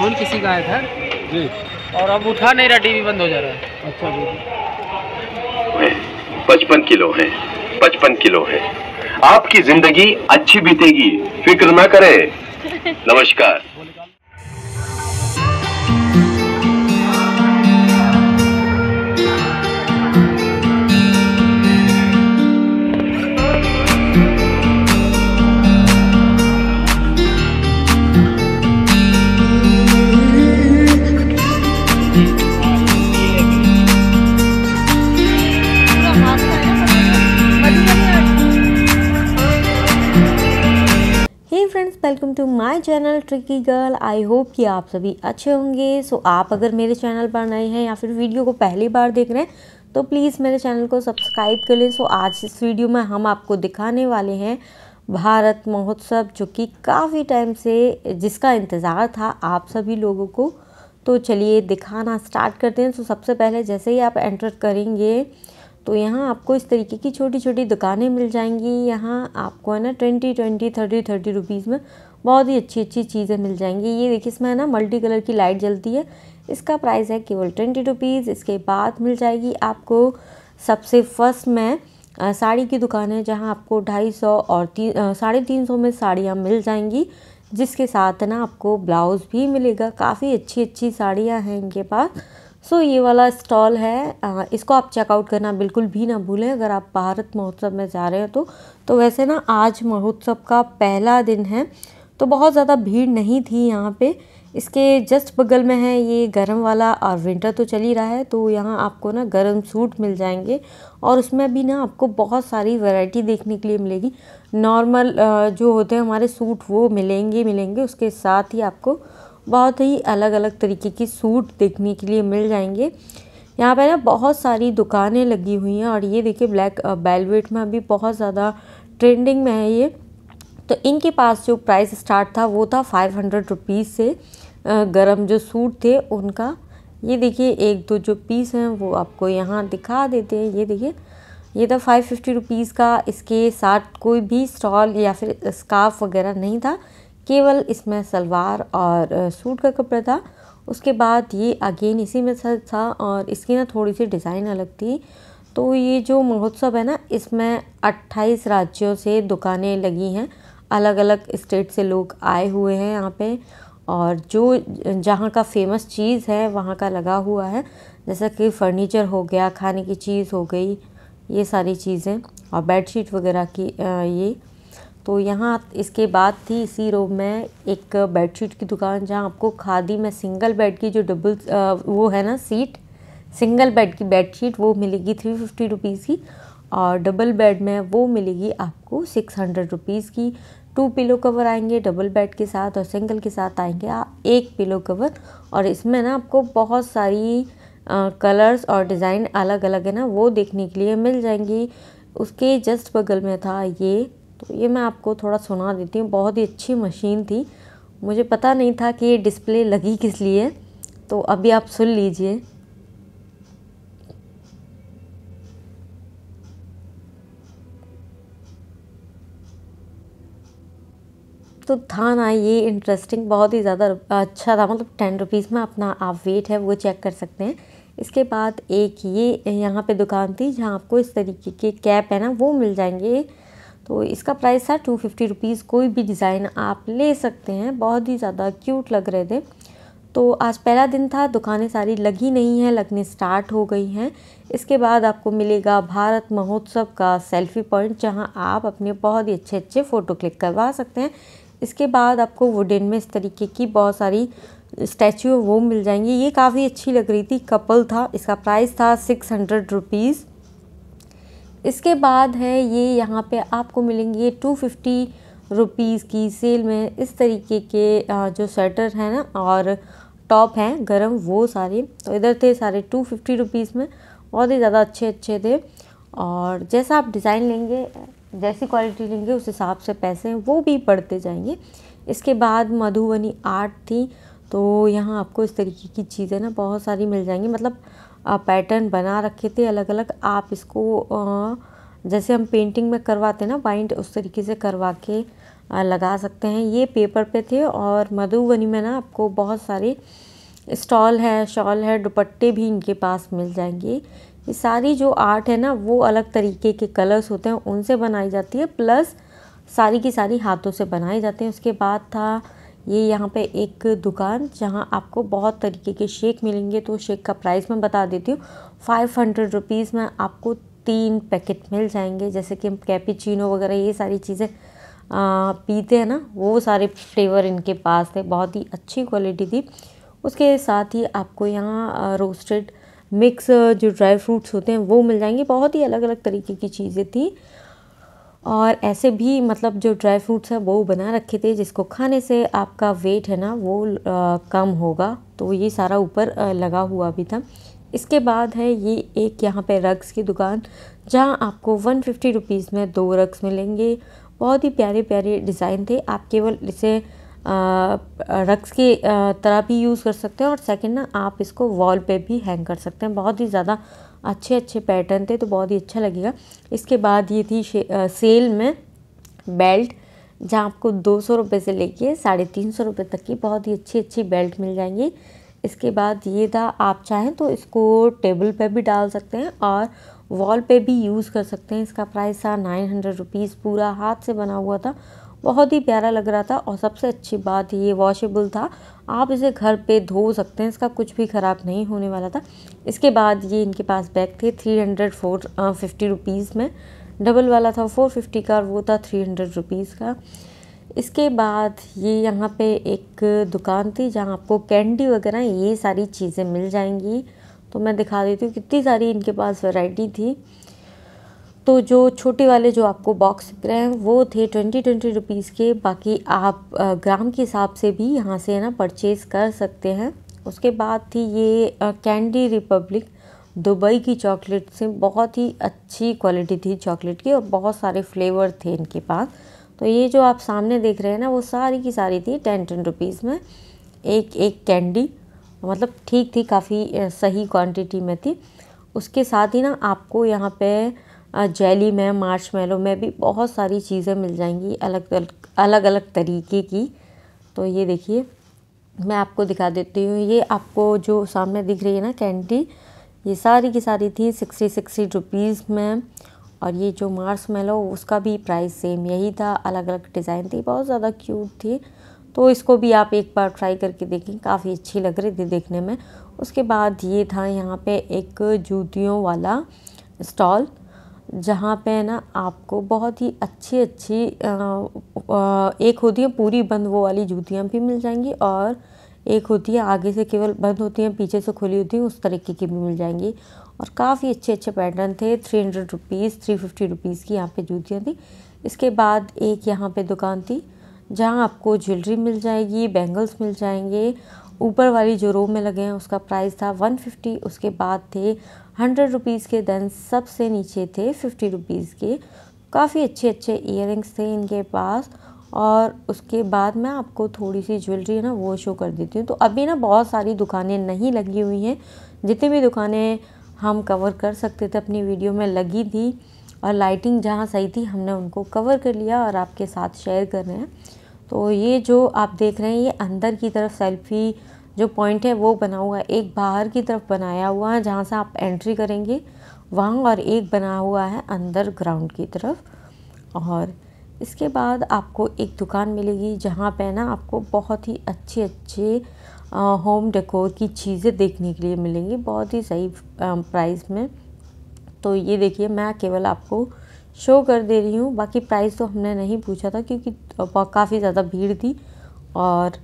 phone किसी का आया था जी और अब उठा नहीं रहा टीवी बंद हो जा रहा है अच्छा जी पचपन किलो है पचपन किलो है आपकी जिंदगी अच्छी बीतेगी फिक्र ना करें नमस्कार welcome to my channel tricky girl I hope कि आप सभी अच्छे होंगे सो so, आप अगर मेरे चैनल पर नए हैं या फिर वीडियो को पहली बार देख रहे हैं तो प्लीज़ मेरे चैनल को सब्सक्राइब कर लें सो so, आज इस वीडियो में हम आपको दिखाने वाले हैं भारत महोत्सव जो कि काफ़ी टाइम से जिसका इंतज़ार था आप सभी लोगों को तो चलिए दिखाना स्टार्ट करते हैं सो so, सबसे पहले जैसे ही आप एंटर करेंगे तो यहाँ आपको इस तरीके की छोटी छोटी दुकानें मिल जाएंगी यहाँ आपको है ना twenty twenty thirty thirty rupees में बहुत ही अच्छी अच्छी चीज़ें मिल जाएंगी ये देखिए इसमें है ना मल्टी कलर की लाइट जलती है इसका प्राइस है केवल ट्वेंटी रुपीज़ इसके बाद मिल जाएगी आपको सबसे फर्स्ट में साड़ी की दुकान है जहाँ आपको ढाई सौ और तीन साढ़े तीन सौ में साड़ियाँ मिल जाएंगी जिसके साथ ना आपको ब्लाउज़ भी मिलेगा काफ़ी अच्छी अच्छी साड़ियाँ हैं इनके पास सो so, ये वाला स्टॉल है आ, इसको आप चेकआउट करना बिल्कुल भी ना भूलें अगर आप भारत महोत्सव में जा रहे हैं तो तो वैसे ना आज महोत्सव का पहला दिन है तो बहुत ज़्यादा भीड़ नहीं थी यहाँ पे इसके जस्ट बगल में है ये गर्म वाला और विंटर तो चल ही रहा है तो यहाँ आपको ना गर्म सूट मिल जाएंगे और उसमें भी ना आपको बहुत सारी वैरायटी देखने के लिए मिलेगी नॉर्मल जो होते हैं हमारे सूट वो मिलेंगे मिलेंगे उसके साथ ही आपको बहुत ही अलग अलग तरीके की सूट देखने के लिए मिल जाएंगे यहाँ पर ना बहुत सारी दुकानें लगी हुई हैं और ये देखिए ब्लैक बेलवेट में अभी बहुत ज़्यादा ट्रेंडिंग में है ये तो इनके पास जो प्राइस स्टार्ट था वो था फाइव हंड्रेड रुपीज़ से गरम जो सूट थे उनका ये देखिए एक दो जो पीस हैं वो आपको यहाँ दिखा देते हैं ये देखिए ये था फाइव फिफ्टी रुपीज़ का इसके साथ कोई भी स्टॉल या फिर स्काफ वगैरह नहीं था केवल इसमें सलवार और सूट का कपड़ा था उसके बाद ये अगेन इसी में था और इसकी ना थोड़ी सी डिज़ाइन अलग थी तो ये जो महोत्सव है ना इसमें 28 राज्यों से दुकानें लगी हैं अलग अलग स्टेट से लोग आए हुए हैं यहाँ पे और जो जहाँ का फेमस चीज़ है वहाँ का लगा हुआ है जैसा कि फर्नीचर हो गया खाने की चीज़ हो गई ये सारी चीज़ें और बेडशीट वगैरह की ये तो यहाँ इसके बाद थी इसी रो में एक बेडशीट की दुकान जहाँ आपको खादी में सिंगल बेड की जो डबल वो है ना सीट सिंगल बेड की बेडशीट वो मिलेगी थ्री फिफ्टी रुपीज़ की और डबल बेड में वो मिलेगी आपको सिक्स हंड्रेड रुपीज़ की टू पिलो कवर आएंगे डबल बेड के साथ और सिंगल के साथ आएंगे आप एक पिलो कवर और इसमें ना आपको बहुत सारी कलर्स और डिज़ाइन अलग अलग है ना वो देखने के लिए मिल जाएंगी उसके जस्ट बगल में था ये तो ये मैं आपको थोड़ा सुना देती हूँ बहुत ही अच्छी मशीन थी मुझे पता नहीं था कि ये डिस्प्ले लगी किस लिए तो अभी आप सुन लीजिए तो था ना ये इंटरेस्टिंग बहुत ही ज़्यादा अच्छा था मतलब टेन रुपीज़ में अपना आप वेट है वो चेक कर सकते हैं इसके बाद एक ये यहाँ पे दुकान थी जहाँ आपको इस तरीके के कैप है ना वो मिल जाएंगे तो इसका प्राइस था टू फिफ्टी रुपीज़ कोई भी डिज़ाइन आप ले सकते हैं बहुत ही ज़्यादा क्यूट लग रहे थे तो आज पहला दिन था दुकानें सारी लगी नहीं हैं लगने स्टार्ट हो गई हैं इसके बाद आपको मिलेगा भारत महोत्सव का सेल्फी पॉइंट जहां आप अपने बहुत ही अच्छे अच्छे फ़ोटो क्लिक करवा सकते हैं इसके बाद आपको वुडन में इस तरीके की बहुत सारी स्टैचू वो मिल जाएंगी ये काफ़ी अच्छी लग रही थी कपल था इसका प्राइस था सिक्स हंड्रेड रुपीज़ इसके बाद है ये यहाँ पे आपको मिलेंगे टू फिफ्टी रुपीज़ की सेल में इस तरीके के जो स्वेटर हैं ना और टॉप हैं गरम वो सारे तो इधर थे सारे टू फिफ्टी रुपीज़ में बहुत ही ज़्यादा अच्छे अच्छे थे और जैसा आप डिज़ाइन लेंगे जैसी क्वालिटी लेंगे उस हिसाब से पैसे हैं वो भी बढ़ते जाएंगे इसके बाद मधुबनी आर्ट थी तो यहाँ आपको इस तरीके की चीज़ें ना बहुत सारी मिल जाएंगी मतलब पैटर्न बना रखे थे अलग अलग आप इसको जैसे हम पेंटिंग में करवाते ना बाइंड उस तरीके से करवा के लगा सकते हैं ये पेपर पे थे और मधुबनी में ना आपको बहुत सारे स्टॉल है शॉल है दुपट्टे भी इनके पास मिल जाएंगे ये सारी जो आर्ट है ना वो अलग तरीके के कलर्स होते हैं उनसे बनाई जाती है प्लस सारी की सारी हाथों से बनाए जाते हैं उसके बाद था ये यहाँ पे एक दुकान जहाँ आपको बहुत तरीके के शेक मिलेंगे तो शेक का प्राइस मैं बता देती हूँ फाइव हंड्रेड रुपीज़ में आपको तीन पैकेट मिल जाएंगे जैसे कि हम कैपीचीनो वगैरह ये सारी चीज़ें पीते हैं ना वो सारे फ्लेवर इनके पास थे बहुत ही अच्छी क्वालिटी थी उसके साथ ही आपको यहाँ रोस्टेड मिक्स जो ड्राई फ्रूट्स होते हैं वो मिल जाएंगे बहुत ही अलग अलग तरीके की चीज़ें थी और ऐसे भी मतलब जो ड्राई फ्रूट्स है वो बना रखे थे जिसको खाने से आपका वेट है ना वो आ, कम होगा तो ये सारा ऊपर लगा हुआ भी था इसके बाद है ये एक यहाँ पे रग्स की दुकान जहाँ आपको वन फिफ्टी रुपीज़ में दो रग्स मिलेंगे बहुत ही प्यारे प्यारे डिज़ाइन थे आप केवल इसे रक्स की तरह भी यूज़ कर सकते हैं और सेकंड ना आप इसको वॉल पे भी हैंग कर सकते हैं बहुत ही ज़्यादा अच्छे अच्छे पैटर्न थे तो बहुत ही अच्छा लगेगा इसके बाद ये थी सेल में बेल्ट जहाँ आपको दो सौ रुपये से लेके साढ़े तीन सौ रुपये तक की बहुत ही अच्छी अच्छी बेल्ट मिल जाएंगी इसके बाद ये था आप चाहें तो इसको टेबल पर भी डाल सकते हैं और वॉल पे भी यूज़ कर सकते हैं इसका प्राइस था नाइन हंड्रेड रुपीज़ पूरा हाथ से बना हुआ था बहुत ही प्यारा लग रहा था और सबसे अच्छी बात ये वॉशेबल था आप इसे घर पे धो सकते हैं इसका कुछ भी ख़राब नहीं होने वाला था इसके बाद ये इनके पास बैग थे three hundred four fifty rupees में डबल वाला था फोर फिफ्टी का और वो था थ्री हंड्रेड रुपीज़ का इसके बाद ये यहाँ पे एक दुकान थी जहाँ आपको कैंडी वगैरह ये सारी चीज़ें मिल जाएंगी तो मैं दिखा देती हूँ कितनी सारी इनके पास वैरायटी थी तो जो छोटे वाले जो आपको बॉक्स दिख रहे हैं वो थे ट्वेंटी ट्वेंटी रुपीज़ के बाकी आप ग्राम के हिसाब से भी यहाँ से है ना परचेज़ कर सकते हैं उसके बाद थी ये कैंडी रिपब्लिक दुबई की चॉकलेट से बहुत ही अच्छी क्वालिटी थी चॉकलेट की और बहुत सारे फ्लेवर थे इनके पास तो ये जो आप सामने देख रहे हैं ना वो सारी की सारी थी टेन टेन रुपीज़ में एक एक कैंडी मतलब ठीक थी काफ़ी सही क्वांटिटी में थी उसके साथ ही ना आपको यहाँ पे जेली में मार्शमैलो में भी बहुत सारी चीज़ें मिल जाएंगी अलग अलग अलग अलग तरीके की तो ये देखिए मैं आपको दिखा देती हूँ ये आपको जो सामने दिख रही है ना कैंडी ये सारी की सारी थी सिक्सटी सिक्सटी रुपीज़ में और ये जो मार्स मेलो उसका भी प्राइस सेम यही था अलग अलग डिज़ाइन थी बहुत ज़्यादा क्यूट थी तो इसको भी आप एक बार ट्राई करके देखें काफ़ी अच्छी लग रही थी देखने में उसके बाद ये था यहाँ पे एक जूतियों वाला स्टॉल जहाँ पे है ना आपको बहुत ही अच्छी अच्छी एक होती है पूरी बंद वो वाली जूतियाँ भी मिल जाएंगी और एक होती है आगे से केवल बंद होती हैं पीछे से खुली होती हैं उस तरीके की भी मिल जाएंगी और काफ़ी अच्छे अच्छे पैटर्न थे three hundred rupees three fifty rupees की यहाँ पे जूतियाँ थी इसके बाद एक यहाँ पे दुकान थी जहाँ आपको ज्वेलरी मिल जाएगी बैंगल्स मिल जाएंगे ऊपर वाली जो रो में लगे हैं उसका प्राइस था 150 उसके बाद थे हंड्रेड रुपीज़ के देन सबसे नीचे थे फिफ्टी रुपीज़ के काफ़ी अच्छे अच्छे इयर थे इनके पास और उसके बाद मैं आपको थोड़ी सी ज्वेलरी है ना वो शो कर देती हूँ तो अभी ना बहुत सारी दुकानें नहीं लगी हुई हैं जितनी भी दुकानें हम कवर कर सकते थे अपनी वीडियो में लगी थी और लाइटिंग जहाँ सही थी हमने उनको कवर कर लिया और आपके साथ शेयर कर रहे हैं तो ये जो आप देख रहे हैं ये अंदर की तरफ सेल्फी जो पॉइंट है वो बना हुआ है एक बाहर की तरफ बनाया हुआ है जहाँ से आप एंट्री करेंगे वहाँ और एक बना हुआ है अंदर ग्राउंड की तरफ और इसके बाद आपको एक दुकान मिलेगी जहाँ पे ना आपको बहुत ही अच्छे अच्छे होम डेकोर की चीज़ें देखने के लिए मिलेंगी बहुत ही सही प्राइस में तो ये देखिए मैं केवल आपको शो कर दे रही हूँ बाकी प्राइस तो हमने नहीं पूछा था क्योंकि काफ़ी ज़्यादा भीड़ थी और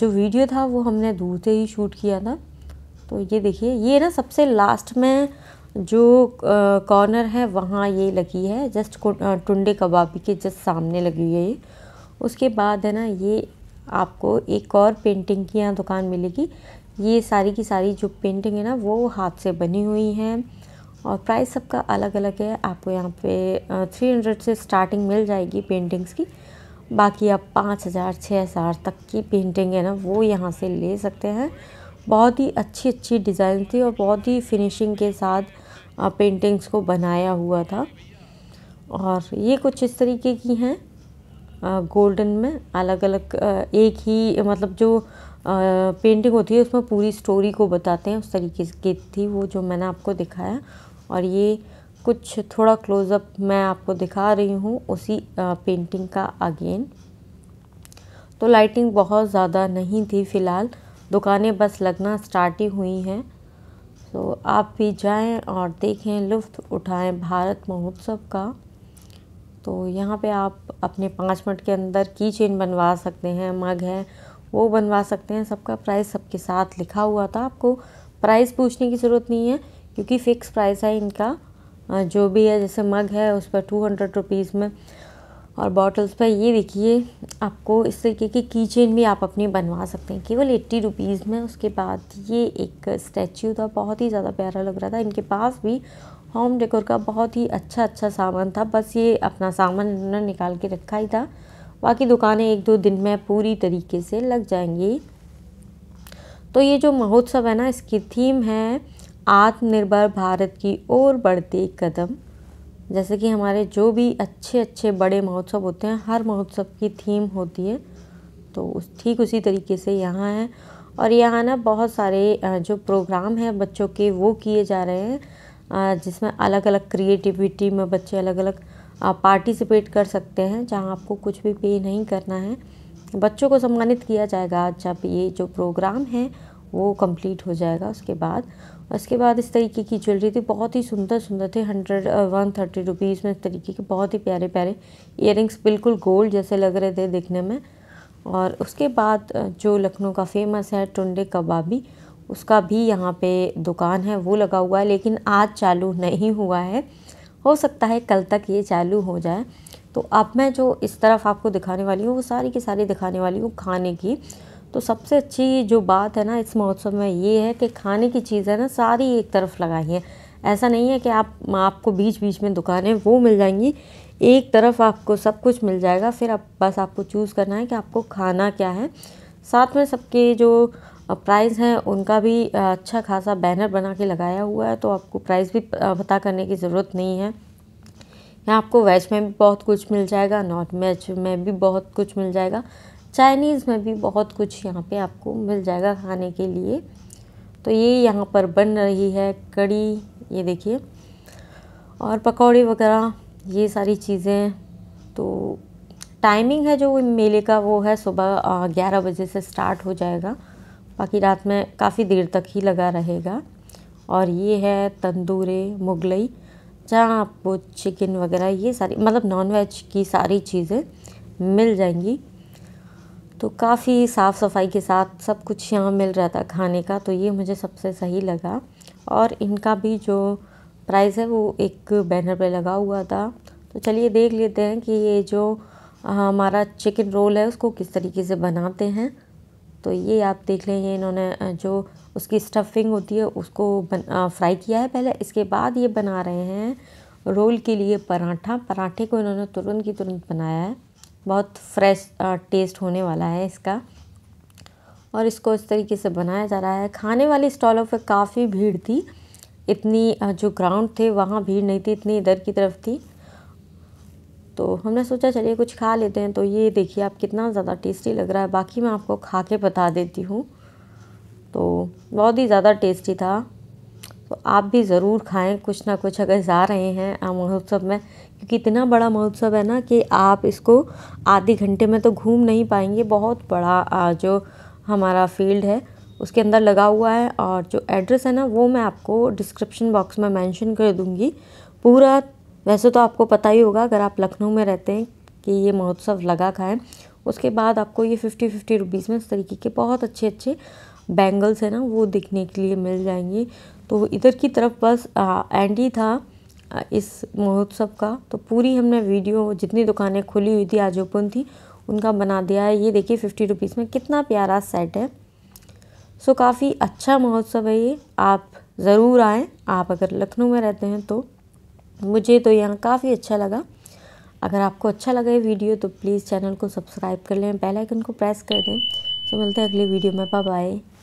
जो वीडियो था वो हमने दूर से ही शूट किया था तो ये देखिए ये ना सबसे लास्ट में जो कॉर्नर है वहाँ ये लगी है जस्ट टुंडे कबाबी के जस्ट सामने लगी हुई है ये उसके बाद है ना ये आपको एक और पेंटिंग की यहाँ दुकान मिलेगी ये सारी की सारी जो पेंटिंग है ना वो हाथ से बनी हुई हैं और प्राइस सबका अलग अलग है आपको यहाँ पे थ्री हंड्रेड से स्टार्टिंग मिल जाएगी पेंटिंग्स की बाकी आप पाँच हज़ार छः हज़ार तक की पेंटिंग है ना वो यहाँ से ले सकते हैं बहुत ही अच्छी अच्छी डिज़ाइन थी और बहुत ही फिनिशिंग के साथ पेंटिंग्स को बनाया हुआ था और ये कुछ इस तरीके की हैं गोल्डन में अलग अलग एक ही मतलब जो पेंटिंग होती है उसमें पूरी स्टोरी को बताते हैं उस तरीके की थी वो जो मैंने आपको दिखाया और ये कुछ थोड़ा क्लोज़अप मैं आपको दिखा रही हूँ उसी पेंटिंग का अगेन तो लाइटिंग बहुत ज़्यादा नहीं थी फ़िलहाल दुकानें बस लगना स्टार्ट ही हुई हैं तो आप भी जाएं और देखें लुफ्त उठाएं भारत महोत्सव का तो यहाँ पे आप अपने पाँच मिनट के अंदर की चेन बनवा सकते हैं मग है वो बनवा सकते हैं सबका प्राइस सबके साथ लिखा हुआ था आपको प्राइस पूछने की ज़रूरत नहीं है क्योंकि फ़िक्स प्राइस है इनका जो भी है जैसे मग है उस पर टू हंड्रेड रुपीज़ में और बॉटल्स पर ये देखिए आपको इस तरीके की की चेन भी आप अपनी बनवा सकते हैं केवल एट्टी रुपीज़ में उसके बाद ये एक स्टैचू था बहुत ही ज़्यादा प्यारा लग रहा था इनके पास भी होम डेकोर का बहुत ही अच्छा अच्छा सामान था बस ये अपना सामान उन्होंने निकाल के रखा ही था बाकी दुकानें एक दो दिन में पूरी तरीके से लग जाएंगी तो ये जो महोत्सव है ना इसकी थीम है आत्मनिर्भर भारत की ओर बढ़ते कदम जैसे कि हमारे जो भी अच्छे अच्छे बड़े महोत्सव होते हैं हर महोत्सव की थीम होती है तो उस ठीक उसी तरीके से यहाँ है और यहाँ ना बहुत सारे जो प्रोग्राम हैं बच्चों के वो किए जा रहे हैं जिसमें अलग अलग क्रिएटिविटी में बच्चे अलग अलग पार्टिसिपेट कर सकते हैं जहाँ आपको कुछ भी पे नहीं करना है बच्चों को सम्मानित किया जाएगा जब ये जो प्रोग्राम है वो कंप्लीट हो जाएगा उसके बाद उसके बाद इस तरीके की ज्वेलरी थी बहुत ही सुंदर सुंदर थे हंड्रेड वन थर्टी रुपीज़ में इस तरीके के बहुत ही प्यारे प्यारे इयर बिल्कुल गोल्ड जैसे लग रहे थे दिखने में और उसके बाद uh, जो लखनऊ का फेमस है टुंडे कबाबी उसका भी यहाँ पे दुकान है वो लगा हुआ है लेकिन आज चालू नहीं हुआ है हो सकता है कल तक ये चालू हो जाए तो अब मैं जो इस तरफ आपको दिखाने वाली हूँ वो सारी की सारी दिखाने वाली हूँ खाने की तो सबसे अच्छी जो बात है ना इस महोत्सव में ये है कि खाने की चीज़ें ना सारी एक तरफ लगाई हैं ऐसा नहीं है कि आप आपको बीच बीच में दुकानें वो मिल जाएंगी एक तरफ आपको सब कुछ मिल जाएगा फिर अब बस आपको चूज़ करना है कि आपको खाना क्या है साथ में सबके जो प्राइस हैं उनका भी अच्छा खासा बैनर बना के लगाया हुआ है तो आपको प्राइस भी पता करने की ज़रूरत नहीं है यहाँ आपको वेज में भी बहुत कुछ मिल जाएगा नॉन वेज में भी बहुत कुछ मिल जाएगा चाइनीज़ में भी बहुत कुछ यहाँ पे आपको मिल जाएगा खाने के लिए तो ये यहाँ पर बन रही है कड़ी ये देखिए और पकौड़े वगैरह ये सारी चीज़ें तो टाइमिंग है जो मेले का वो है सुबह ग्यारह बजे से स्टार्ट हो जाएगा बाकी रात में काफ़ी देर तक ही लगा रहेगा और ये है तंदूरे मुगलई जहाँ आपको चिकन वगैरह ये सारी मतलब नॉनवेज की सारी चीज़ें मिल जाएंगी तो काफ़ी साफ़ सफाई के साथ सब कुछ यहाँ मिल रहा था खाने का तो ये मुझे सबसे सही लगा और इनका भी जो प्राइस है वो एक बैनर पे लगा हुआ था तो चलिए देख लेते हैं कि ये जो हमारा चिकन रोल है उसको किस तरीके से बनाते हैं तो ये आप देख लें ये इन्होंने जो उसकी स्टफिंग होती है उसको बन, आ, फ्राई किया है पहले इसके बाद ये बना रहे हैं रोल के लिए पराठा पराठे को इन्होंने तुरंत की तुरंत बनाया है बहुत फ्रेश टेस्ट होने वाला है इसका और इसको इस तरीके से बनाया जा रहा है खाने वाली स्टॉलों पर काफ़ी भीड़ थी इतनी जो ग्राउंड थे वहाँ भीड़ नहीं थी इतनी इधर की तरफ थी तो हमने सोचा चलिए कुछ खा लेते हैं तो ये देखिए आप कितना ज़्यादा टेस्टी लग रहा है बाकी मैं आपको खा के बता देती हूँ तो बहुत ही ज़्यादा टेस्टी था तो आप भी ज़रूर खाएं कुछ ना कुछ अगर जा रहे हैं महोत्सव में क्योंकि इतना बड़ा महोत्सव है ना कि आप इसको आधे घंटे में तो घूम नहीं पाएंगे बहुत बड़ा जो हमारा फील्ड है उसके अंदर लगा हुआ है और जो एड्रेस है ना वो मैं आपको डिस्क्रिप्शन बॉक्स में मेंशन कर दूँगी पूरा वैसे तो आपको पता ही होगा अगर आप लखनऊ में रहते हैं कि ये महोत्सव लगा खाएँ उसके बाद आपको ये फिफ्टी फिफ्टी रुपीज़ में इस तरीके के बहुत अच्छे अच्छे बैंगल्स है ना वो दिखने के लिए मिल जाएंगे तो इधर की तरफ बस एंड ही था इस महोत्सव का तो पूरी हमने वीडियो जितनी दुकानें खुली हुई थी आज ओपन थी उनका बना दिया है ये देखिए फिफ्टी रुपीज़ में कितना प्यारा सेट है सो काफ़ी अच्छा महोत्सव है ये आप ज़रूर आएँ आप अगर लखनऊ में रहते हैं तो मुझे तो यहाँ काफ़ी अच्छा लगा अगर आपको अच्छा लगा ये वीडियो तो प्लीज़ चैनल को सब्सक्राइब कर लें बेल आइकन को प्रेस कर दें सो मिलते हैं अगली वीडियो में बाय बाय